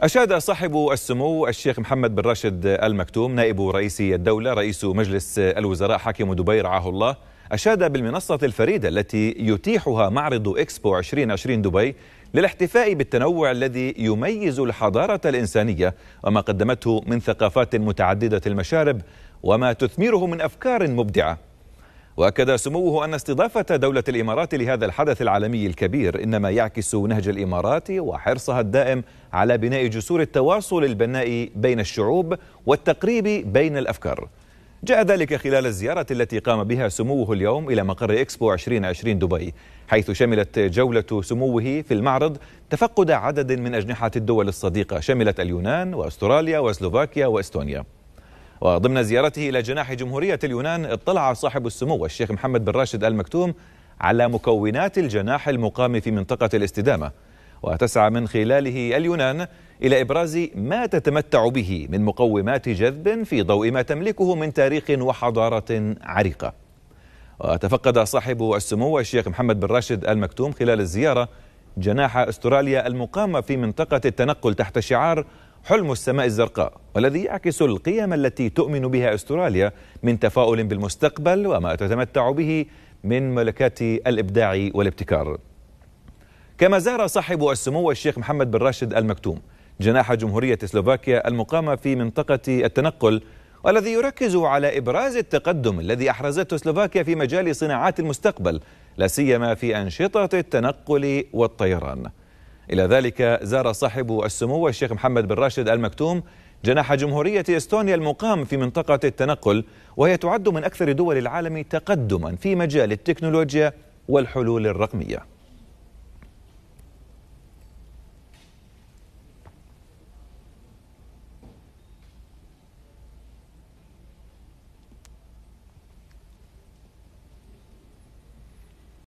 أشاد صاحب السمو الشيخ محمد بن راشد المكتوم نائب رئيس الدولة رئيس مجلس الوزراء حاكم دبي رعاه الله أشاد بالمنصة الفريدة التي يتيحها معرض إكسبو 2020 دبي للاحتفاء بالتنوع الذي يميز الحضارة الإنسانية وما قدمته من ثقافات متعددة المشارب وما تثمره من أفكار مبدعة وأكد سموه أن استضافة دولة الإمارات لهذا الحدث العالمي الكبير إنما يعكس نهج الإمارات وحرصها الدائم على بناء جسور التواصل البناء بين الشعوب والتقريب بين الأفكار جاء ذلك خلال الزيارة التي قام بها سموه اليوم إلى مقر إكسبو 2020 دبي حيث شملت جولة سموه في المعرض تفقد عدد من أجنحة الدول الصديقة شملت اليونان وأستراليا وسلوفاكيا وإستونيا وضمن زيارته إلى جناح جمهورية اليونان اطلع صاحب السمو الشيخ محمد بن راشد المكتوم على مكونات الجناح المقام في منطقة الاستدامة وتسعى من خلاله اليونان إلى إبراز ما تتمتع به من مقومات جذب في ضوء ما تملكه من تاريخ وحضارة عريقة وتفقد صاحب السمو الشيخ محمد بن راشد المكتوم خلال الزيارة جناح استراليا المقام في منطقة التنقل تحت شعار حلم السماء الزرقاء والذي يعكس القيم التي تؤمن بها استراليا من تفاؤل بالمستقبل وما تتمتع به من ملكات الابداع والابتكار. كما زار صاحب السمو الشيخ محمد بن راشد المكتوم جناح جمهوريه سلوفاكيا المقامه في منطقه التنقل والذي يركز على ابراز التقدم الذي احرزته سلوفاكيا في مجال صناعات المستقبل لا سيما في انشطه التنقل والطيران. إلى ذلك زار صاحب السمو الشيخ محمد بن راشد المكتوم جناح جمهورية استونيا المقام في منطقة التنقل وهي تعد من أكثر دول العالم تقدما في مجال التكنولوجيا والحلول الرقمية